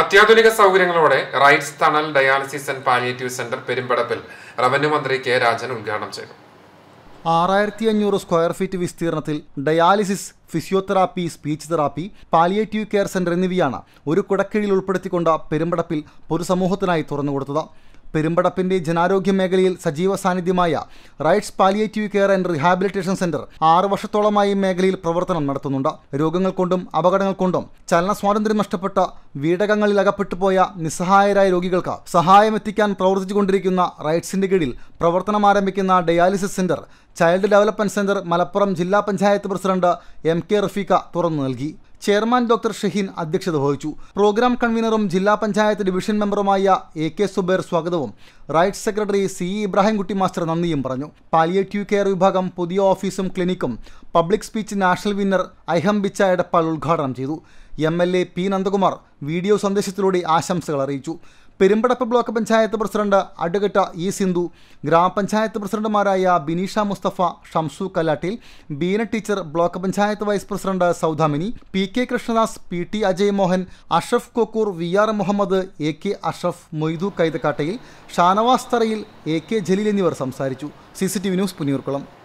അത്യാധുനിക സൗകര്യങ്ങളോടെ റൈറ്റ്സ് തണൽ ഡയാലിസിസ് ആൻഡ് പാലിയേറ്റീവ് സെന്റർ പെരുമ്പടപ്പിൽ റവന്യൂ മന്ത്രി കെ രാജൻ ഉദ്ഘാടനം ചെയ്തു ആറായിരത്തി അഞ്ഞൂറ് സ്ക്വയർ ഫീറ്റ് വിസ്തീർണത്തിൽ dialysis physiotherapy speech therapy palliative care centre എന്നിവയാണ് ഒരു കുടക്കീഴിൽ ഉൾപ്പെടുത്തിക്കൊണ്ട് പെരുമ്പടപ്പിൽ പൊതുസമൂഹത്തിനായി തുറന്നുകൊടുത്തത് പെരുമ്പടപ്പിന്റെ ജനാരോഗ്യ മേഖലയിൽ സജീവ സാന്നിധ്യമായ Rights palliative care and rehabilitation centre ആറ് വർഷത്തോളമായി മേഖലയിൽ പ്രവർത്തനം നടത്തുന്നുണ്ട് രോഗങ്ങൾ കൊണ്ടും അപകടങ്ങൾ കൊണ്ടും ചലന സ്വാതന്ത്ര്യം നഷ്ടപ്പെട്ട വീടകങ്ങളിൽ അകപ്പെട്ടു പോയ നിസ്സഹായരായ രോഗികൾക്ക് സഹായം എത്തിക്കാൻ പ്രവർത്തിച്ചുകൊണ്ടിരിക്കുന്ന റൈറ്റ്സിന്റെ കീഴിൽ പ്രവർത്തനം ആരംഭിക്കുന്ന dialysis centre child development centre Malappuram ജില്ലാ panchayat president M K Rafeeqa തുറന്നു നൽകി ചെയർമാൻ ഡോക്ടർ ഷഹീൻ അധ്യക്ഷത വഹിച്ചു പ്രോഗ്രാം കൺവീനറും ജില്ലാ പഞ്ചായത്ത് ഡിവിഷൻ മെമ്പറുമായ എ കെ സുബേർ സ്വാഗതവും Right secretary C E Ibrahimkutty master നന്ദിയും പറഞ്ഞു പാലിയേറ്റീവ് കെയർ വിഭാഗം പുതിയ ഓഫീസും ക്ലിനിക്കും public speech national winner Aiham Edappal ഉദ്ഘാടനം ചെയ്തു M L A P Nandakumar video സന്ദേശത്തിലൂടെ ആശംസകൾ അറിയിച്ചു പെരുമ്പടപ്പ് ബ്ലോക്ക് പഞ്ചായത്ത് പ്രസിഡന്റ് അടുകട്ട ഇ സിന്ധു ഗ്രാമപഞ്ചായത്ത് പ്രസിഡന്റുമാരായ Bineesha Mustafa Shamsu Kalattil Beena teacher block panchayat vice president Saudamini P K Krishnadas P T Ajay Mohan Ashraf കൊക്കൂർ V R Muhammad A K Ashraf Moidu Kaithakkattayil Shanavas Tharayil A K Jaleel എന്നിവർ സംസാരിച്ചു C C T V news Punniyurkulam